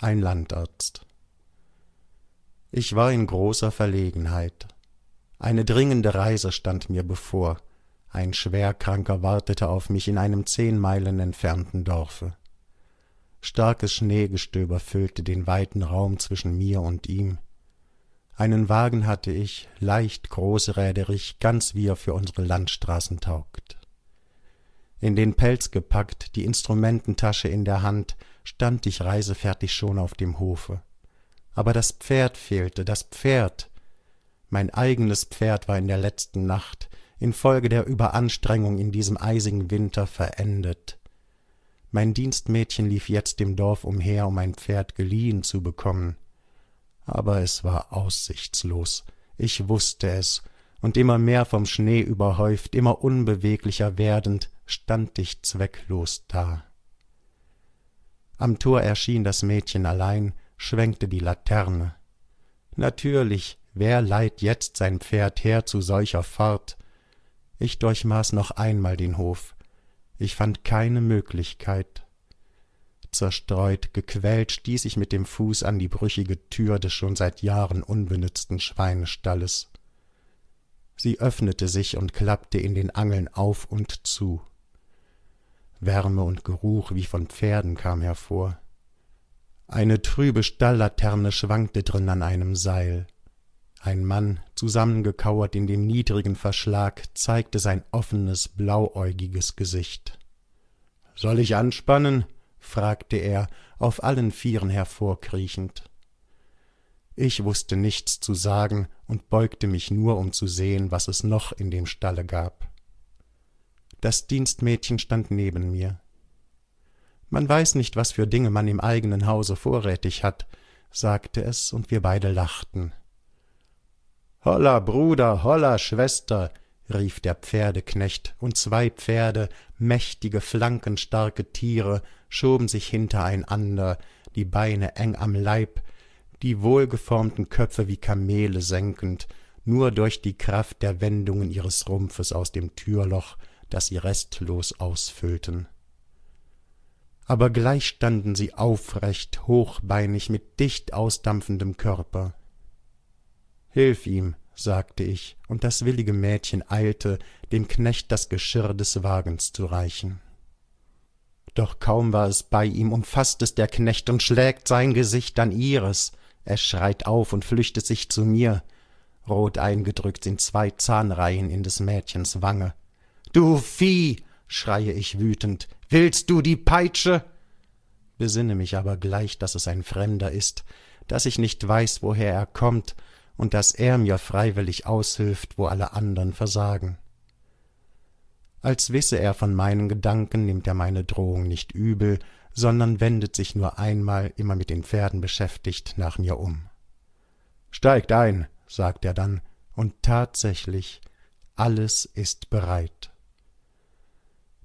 ein Landarzt. Ich war in großer Verlegenheit. Eine dringende Reise stand mir bevor. Ein Schwerkranker wartete auf mich in einem zehn Meilen entfernten Dorfe. Starkes Schneegestöber füllte den weiten Raum zwischen mir und ihm. Einen Wagen hatte ich, leicht großräderig, ganz wie er für unsere Landstraßen taugt. In den Pelz gepackt, die Instrumententasche in der Hand, stand ich reisefertig schon auf dem Hofe. Aber das Pferd fehlte, das Pferd. Mein eigenes Pferd war in der letzten Nacht, infolge der Überanstrengung in diesem eisigen Winter, verendet. Mein Dienstmädchen lief jetzt im Dorf umher, um ein Pferd geliehen zu bekommen. Aber es war aussichtslos. Ich wußte es, und immer mehr vom Schnee überhäuft, immer unbeweglicher werdend, stand ich zwecklos da. Am Tor erschien das Mädchen allein, schwenkte die Laterne. Natürlich, wer leiht jetzt sein Pferd her zu solcher Fahrt? Ich durchmaß noch einmal den Hof. Ich fand keine Möglichkeit. Zerstreut, gequält stieß ich mit dem Fuß an die brüchige Tür des schon seit Jahren unbenützten Schweinestalles. Sie öffnete sich und klappte in den Angeln auf und zu. Wärme und Geruch wie von Pferden kam hervor. Eine trübe Stalllaterne schwankte drin an einem Seil. Ein Mann, zusammengekauert in dem niedrigen Verschlag, zeigte sein offenes, blauäugiges Gesicht. Soll ich anspannen? fragte er, auf allen Vieren hervorkriechend. Ich wußte nichts zu sagen und beugte mich nur, um zu sehen, was es noch in dem Stalle gab das Dienstmädchen stand neben mir. Man weiß nicht, was für Dinge man im eigenen Hause vorrätig hat, sagte es, und wir beide lachten. Holla, Bruder, holla, Schwester, rief der Pferdeknecht, und zwei Pferde, mächtige, flankenstarke Tiere, schoben sich hintereinander, die Beine eng am Leib, die wohlgeformten Köpfe wie Kamele senkend, nur durch die Kraft der Wendungen ihres Rumpfes aus dem Türloch das sie restlos ausfüllten. Aber gleich standen sie aufrecht, hochbeinig, mit dicht ausdampfendem Körper. Hilf ihm, sagte ich, und das willige Mädchen eilte, dem Knecht das Geschirr des Wagens zu reichen. Doch kaum war es bei ihm, umfaßt es der Knecht und schlägt sein Gesicht an ihres. Er schreit auf und flüchtet sich zu mir, rot eingedrückt sind zwei Zahnreihen in des Mädchens Wange. Du Vieh, schreie ich wütend, willst du die Peitsche? Besinne mich aber gleich, dass es ein Fremder ist, dass ich nicht weiß, woher er kommt und dass er mir freiwillig aushilft, wo alle anderen versagen. Als wisse er von meinen Gedanken, nimmt er meine Drohung nicht übel, sondern wendet sich nur einmal, immer mit den Pferden beschäftigt, nach mir um. Steigt ein, sagt er dann, und tatsächlich, alles ist bereit.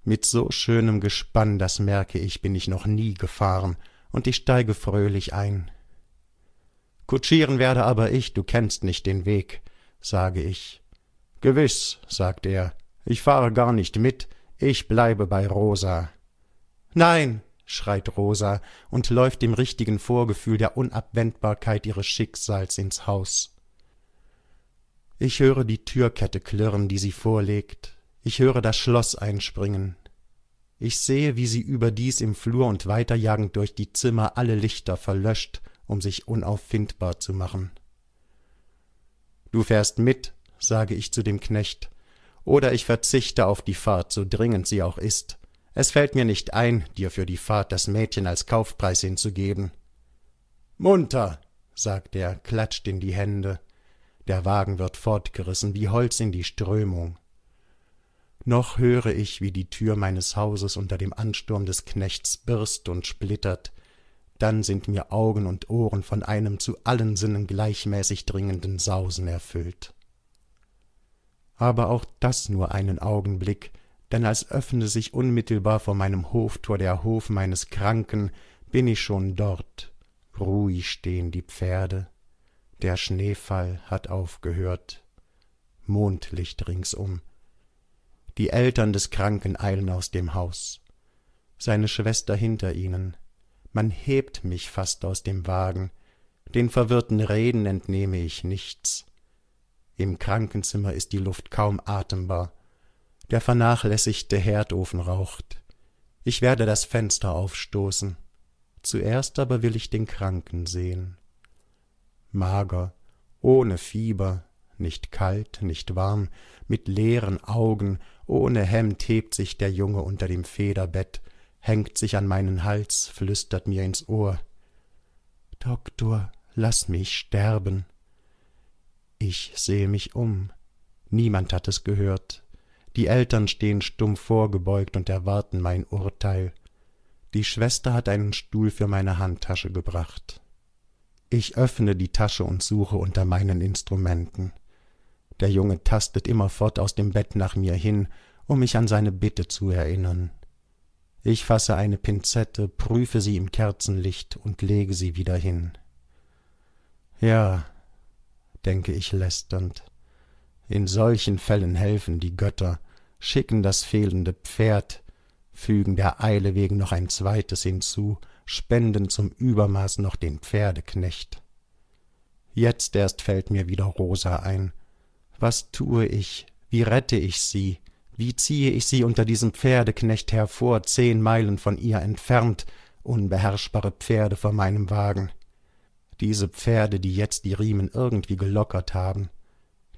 Mit so schönem Gespann, das merke ich, bin ich noch nie gefahren, und ich steige fröhlich ein. Kutschieren werde aber ich, du kennst nicht den Weg, sage ich. Gewiss, sagt er, ich fahre gar nicht mit, ich bleibe bei Rosa. Nein, schreit Rosa und läuft dem richtigen Vorgefühl der Unabwendbarkeit ihres Schicksals ins Haus. Ich höre die Türkette klirren, die sie vorlegt. Ich höre das Schloss einspringen. Ich sehe, wie sie überdies im Flur und weiterjagend durch die Zimmer alle Lichter verlöscht, um sich unauffindbar zu machen. Du fährst mit, sage ich zu dem Knecht, oder ich verzichte auf die Fahrt, so dringend sie auch ist. Es fällt mir nicht ein, dir für die Fahrt das Mädchen als Kaufpreis hinzugeben. Munter, sagt er, klatscht in die Hände. Der Wagen wird fortgerissen wie Holz in die Strömung noch höre ich, wie die Tür meines Hauses unter dem Ansturm des Knechts birst und splittert, dann sind mir Augen und Ohren von einem zu allen Sinnen gleichmäßig dringenden Sausen erfüllt. Aber auch das nur einen Augenblick, denn als öffne sich unmittelbar vor meinem Hoftor der Hof meines Kranken, bin ich schon dort. Ruhig stehen die Pferde, der Schneefall hat aufgehört, Mondlicht ringsum, die Eltern des Kranken eilen aus dem Haus, seine Schwester hinter ihnen, man hebt mich fast aus dem Wagen, den verwirrten Reden entnehme ich nichts. Im Krankenzimmer ist die Luft kaum atembar, der vernachlässigte Herdofen raucht, ich werde das Fenster aufstoßen, zuerst aber will ich den Kranken sehen. Mager, ohne Fieber, nicht kalt, nicht warm, mit leeren Augen ohne Hemd hebt sich der Junge unter dem Federbett, hängt sich an meinen Hals, flüstert mir ins Ohr. Doktor, lass mich sterben. Ich sehe mich um. Niemand hat es gehört. Die Eltern stehen stumm vorgebeugt und erwarten mein Urteil. Die Schwester hat einen Stuhl für meine Handtasche gebracht. Ich öffne die Tasche und suche unter meinen Instrumenten. Der Junge tastet immerfort aus dem Bett nach mir hin, um mich an seine Bitte zu erinnern. Ich fasse eine Pinzette, prüfe sie im Kerzenlicht und lege sie wieder hin. Ja, denke ich lästernd. In solchen Fällen helfen die Götter, schicken das fehlende Pferd, fügen der Eile wegen noch ein zweites hinzu, spenden zum Übermaß noch den Pferdeknecht. Jetzt erst fällt mir wieder Rosa ein, was tue ich, wie rette ich sie, wie ziehe ich sie unter diesem Pferdeknecht hervor, zehn Meilen von ihr entfernt, unbeherrschbare Pferde vor meinem Wagen. Diese Pferde, die jetzt die Riemen irgendwie gelockert haben,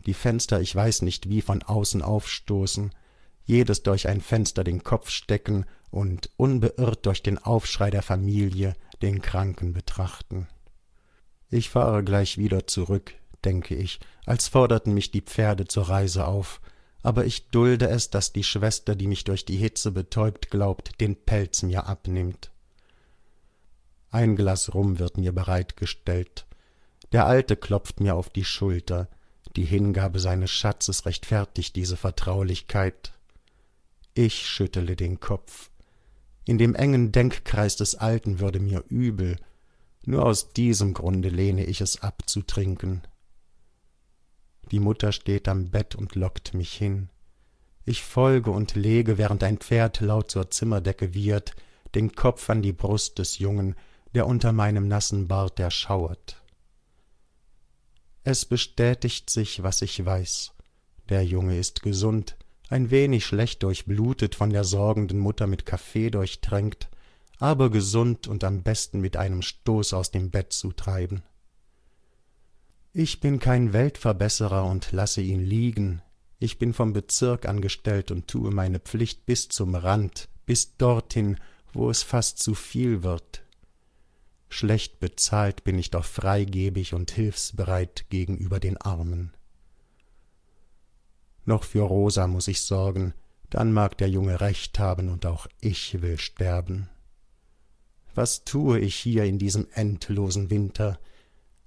die Fenster, ich weiß nicht wie, von außen aufstoßen, jedes durch ein Fenster den Kopf stecken und unbeirrt durch den Aufschrei der Familie den Kranken betrachten. Ich fahre gleich wieder zurück, denke ich, als forderten mich die Pferde zur Reise auf, aber ich dulde es, dass die Schwester, die mich durch die Hitze betäubt glaubt, den Pelz mir abnimmt. Ein Glas Rum wird mir bereitgestellt. Der Alte klopft mir auf die Schulter. Die Hingabe seines Schatzes rechtfertigt diese Vertraulichkeit. Ich schüttele den Kopf. In dem engen Denkkreis des Alten würde mir übel. Nur aus diesem Grunde lehne ich es ab zu trinken die Mutter steht am Bett und lockt mich hin. Ich folge und lege, während ein Pferd laut zur Zimmerdecke wiehert, den Kopf an die Brust des Jungen, der unter meinem nassen Bart erschauert. Es bestätigt sich, was ich weiß. Der Junge ist gesund, ein wenig schlecht durchblutet, von der sorgenden Mutter mit Kaffee durchtränkt, aber gesund und am besten mit einem Stoß aus dem Bett zu treiben. Ich bin kein Weltverbesserer und lasse ihn liegen. Ich bin vom Bezirk angestellt und tue meine Pflicht bis zum Rand, bis dorthin, wo es fast zu viel wird. Schlecht bezahlt bin ich doch freigebig und hilfsbereit gegenüber den Armen. Noch für Rosa muß ich sorgen, dann mag der Junge recht haben und auch ich will sterben. Was tue ich hier in diesem endlosen Winter?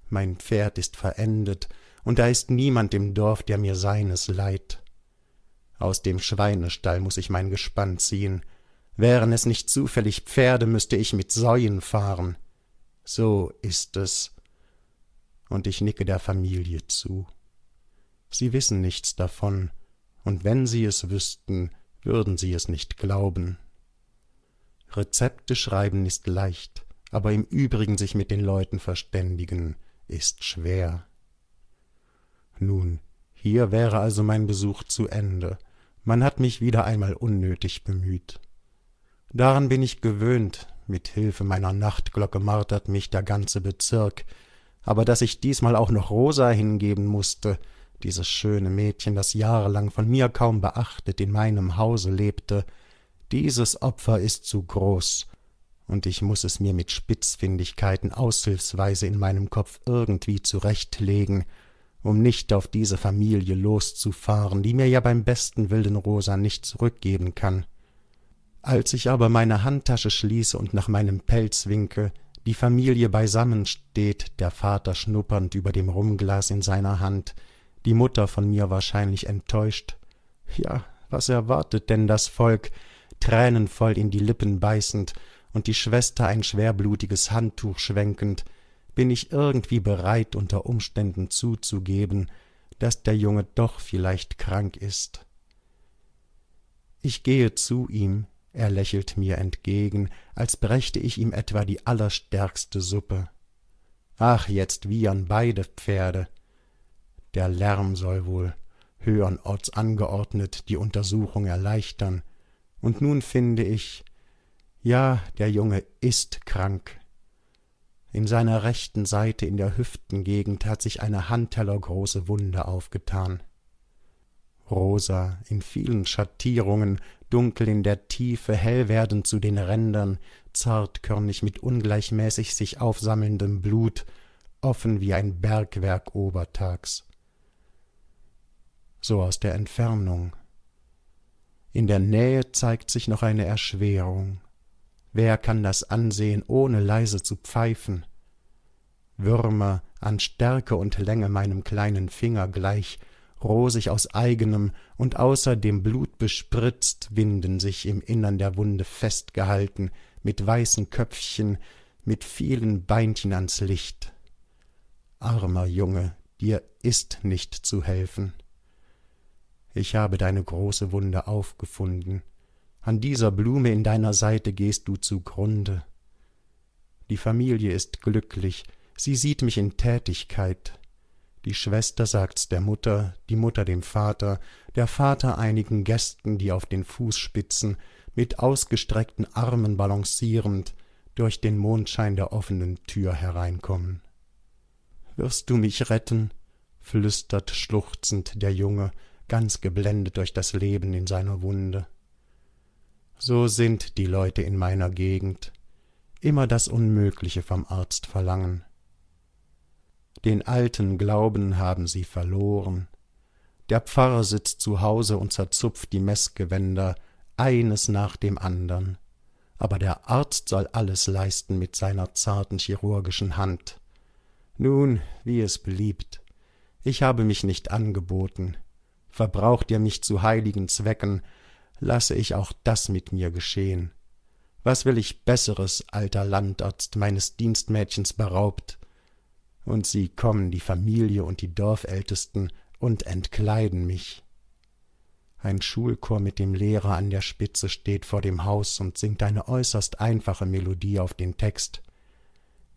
mein Pferd ist verendet, und da ist niemand im Dorf, der mir seines leiht. Aus dem Schweinestall muß ich mein Gespann ziehen, wären es nicht zufällig Pferde, müßte ich mit Säuen fahren. So ist es. Und ich nicke der Familie zu. Sie wissen nichts davon, und wenn sie es wüssten, würden sie es nicht glauben. Rezepte schreiben ist leicht, aber im übrigen sich mit den Leuten verständigen, ist schwer. Nun, hier wäre also mein Besuch zu Ende. Man hat mich wieder einmal unnötig bemüht. Daran bin ich gewöhnt, mit Hilfe meiner Nachtglocke martert mich der ganze Bezirk, aber dass ich diesmal auch noch Rosa hingeben musste, dieses schöne Mädchen, das jahrelang von mir kaum beachtet in meinem Hause lebte, dieses Opfer ist zu groß, und ich muß es mir mit Spitzfindigkeiten aushilfsweise in meinem Kopf irgendwie zurechtlegen, um nicht auf diese Familie loszufahren, die mir ja beim besten Willen Rosa nicht zurückgeben kann. Als ich aber meine Handtasche schließe und nach meinem Pelz winke, die Familie beisammen steht, der Vater schnuppernd über dem Rumglas in seiner Hand, die Mutter von mir wahrscheinlich enttäuscht. Ja, was erwartet denn das Volk? Tränenvoll in die Lippen beißend und die Schwester ein schwerblutiges Handtuch schwenkend, bin ich irgendwie bereit, unter Umständen zuzugeben, dass der Junge doch vielleicht krank ist. Ich gehe zu ihm, er lächelt mir entgegen, als brächte ich ihm etwa die allerstärkste Suppe. Ach, jetzt wiehern beide Pferde. Der Lärm soll wohl, Orts angeordnet, die Untersuchung erleichtern, und nun finde ich, ja, der Junge ist krank. In seiner rechten Seite in der Hüftengegend hat sich eine handtellergroße Wunde aufgetan. Rosa, in vielen Schattierungen, dunkel in der Tiefe, hell werdend zu den Rändern, zartkörnig mit ungleichmäßig sich aufsammelndem Blut, offen wie ein Bergwerk obertags. So aus der Entfernung. In der Nähe zeigt sich noch eine Erschwerung, Wer kann das ansehen, ohne leise zu pfeifen? Würmer, an Stärke und Länge meinem kleinen Finger gleich, rosig aus eigenem und außer dem Blut bespritzt, winden sich im Innern der Wunde festgehalten, mit weißen Köpfchen, mit vielen Beinchen ans Licht. Armer Junge, dir ist nicht zu helfen. Ich habe deine große Wunde aufgefunden, an dieser Blume in deiner Seite gehst du zugrunde. Die Familie ist glücklich, sie sieht mich in Tätigkeit. Die Schwester sagt's der Mutter, die Mutter dem Vater, der Vater einigen Gästen, die auf den Fußspitzen, mit ausgestreckten Armen balancierend, durch den Mondschein der offenen Tür hereinkommen. Wirst du mich retten? flüstert schluchzend der Junge, ganz geblendet durch das Leben in seiner Wunde. So sind die Leute in meiner Gegend. Immer das Unmögliche vom Arzt verlangen. Den alten Glauben haben sie verloren. Der Pfarrer sitzt zu Hause und zerzupft die Messgewänder, eines nach dem andern. Aber der Arzt soll alles leisten mit seiner zarten chirurgischen Hand. Nun, wie es beliebt. Ich habe mich nicht angeboten. Verbraucht ihr mich zu heiligen Zwecken, lasse ich auch das mit mir geschehen. Was will ich besseres, alter Landarzt, meines Dienstmädchens beraubt? Und sie kommen, die Familie und die Dorfältesten, und entkleiden mich. Ein Schulchor mit dem Lehrer an der Spitze steht vor dem Haus und singt eine äußerst einfache Melodie auf den Text.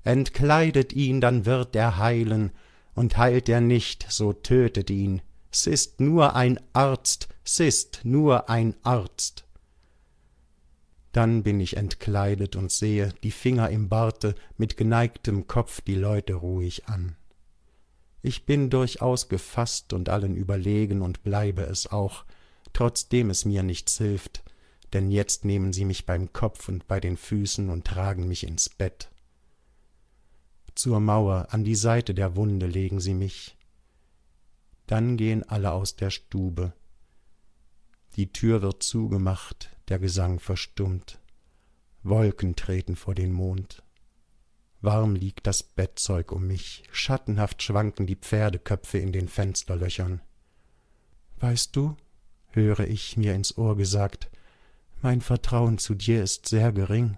Entkleidet ihn, dann wird er heilen, und heilt er nicht, so tötet ihn s ist nur ein Arzt, s ist nur ein Arzt. Dann bin ich entkleidet und sehe, die Finger im Barte, mit geneigtem Kopf die Leute ruhig an. Ich bin durchaus gefasst und allen überlegen und bleibe es auch, trotzdem es mir nichts hilft, denn jetzt nehmen sie mich beim Kopf und bei den Füßen und tragen mich ins Bett. Zur Mauer an die Seite der Wunde legen sie mich, dann gehen alle aus der Stube. Die Tür wird zugemacht, der Gesang verstummt. Wolken treten vor den Mond. Warm liegt das Bettzeug um mich, schattenhaft schwanken die Pferdeköpfe in den Fensterlöchern. Weißt du, höre ich mir ins Ohr gesagt, mein Vertrauen zu dir ist sehr gering.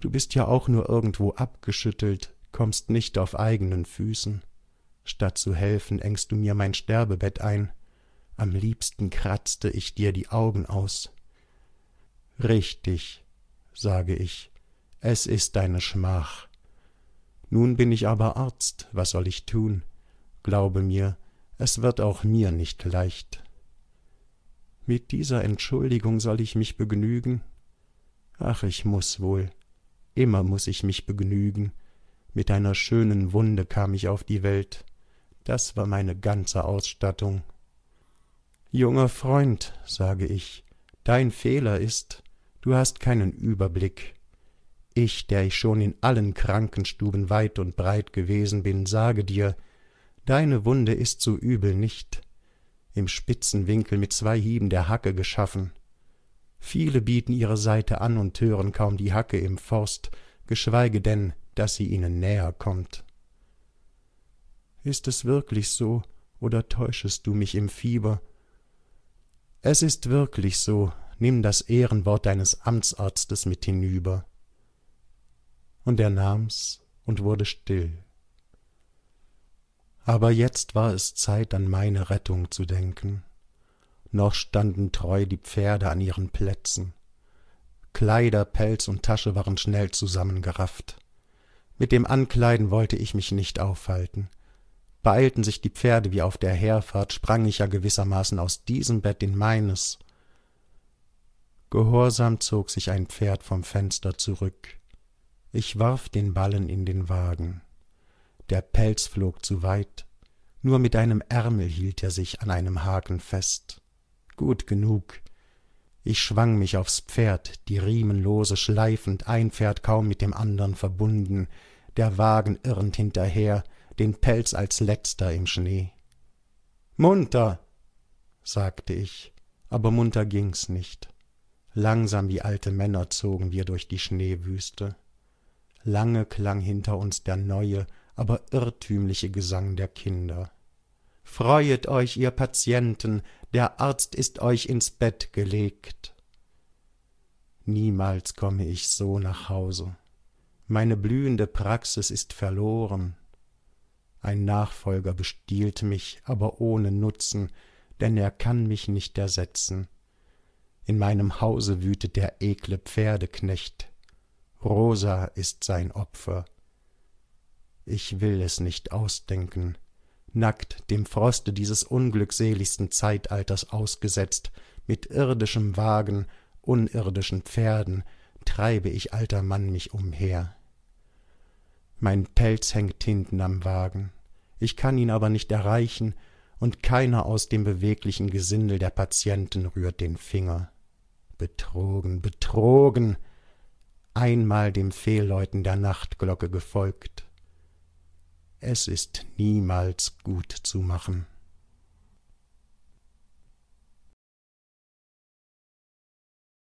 Du bist ja auch nur irgendwo abgeschüttelt, kommst nicht auf eigenen Füßen. Statt zu helfen, engst du mir mein Sterbebett ein. Am liebsten kratzte ich dir die Augen aus. Richtig, sage ich, es ist deine Schmach. Nun bin ich aber Arzt, was soll ich tun? Glaube mir, es wird auch mir nicht leicht. Mit dieser Entschuldigung soll ich mich begnügen? Ach, ich muß wohl, immer muß ich mich begnügen. Mit einer schönen Wunde kam ich auf die Welt. Das war meine ganze Ausstattung. Junger Freund, sage ich, dein Fehler ist, du hast keinen Überblick. Ich, der ich schon in allen Krankenstuben weit und breit gewesen bin, sage dir, deine Wunde ist so übel nicht, im spitzen Winkel mit zwei Hieben der Hacke geschaffen. Viele bieten ihre Seite an und hören kaum die Hacke im Forst, geschweige denn, dass sie ihnen näher kommt. Ist es wirklich so, oder täuschest du mich im Fieber? Es ist wirklich so, nimm das Ehrenwort deines Amtsarztes mit hinüber. Und er nahm's und wurde still. Aber jetzt war es Zeit, an meine Rettung zu denken. Noch standen treu die Pferde an ihren Plätzen. Kleider, Pelz und Tasche waren schnell zusammengerafft. Mit dem Ankleiden wollte ich mich nicht aufhalten beeilten sich die Pferde wie auf der Herfahrt, sprang ich ja gewissermaßen aus diesem Bett in meines. Gehorsam zog sich ein Pferd vom Fenster zurück. Ich warf den Ballen in den Wagen. Der Pelz flog zu weit, nur mit einem Ärmel hielt er sich an einem Haken fest. Gut genug. Ich schwang mich aufs Pferd, die Riemenlose schleifend, ein Pferd kaum mit dem andern verbunden, der Wagen irrend hinterher, den Pelz als letzter im Schnee. Munter, sagte ich, aber munter ging's nicht. Langsam wie alte Männer zogen wir durch die Schneewüste. Lange klang hinter uns der neue, aber irrtümliche Gesang der Kinder. Freuet euch, ihr Patienten, der Arzt ist euch ins Bett gelegt. Niemals komme ich so nach Hause. Meine blühende Praxis ist verloren. Ein Nachfolger bestiehlt mich, aber ohne Nutzen, denn er kann mich nicht ersetzen. In meinem Hause wütet der ekle Pferdeknecht. Rosa ist sein Opfer. Ich will es nicht ausdenken. Nackt dem Froste dieses unglückseligsten Zeitalters ausgesetzt, mit irdischem Wagen, unirdischen Pferden, treibe ich, alter Mann, mich umher. Mein Pelz hängt hinten am Wagen. Ich kann ihn aber nicht erreichen, und keiner aus dem beweglichen Gesindel der Patienten rührt den Finger. Betrogen, betrogen! Einmal dem Fehlläuten der Nachtglocke gefolgt. Es ist niemals gut zu machen.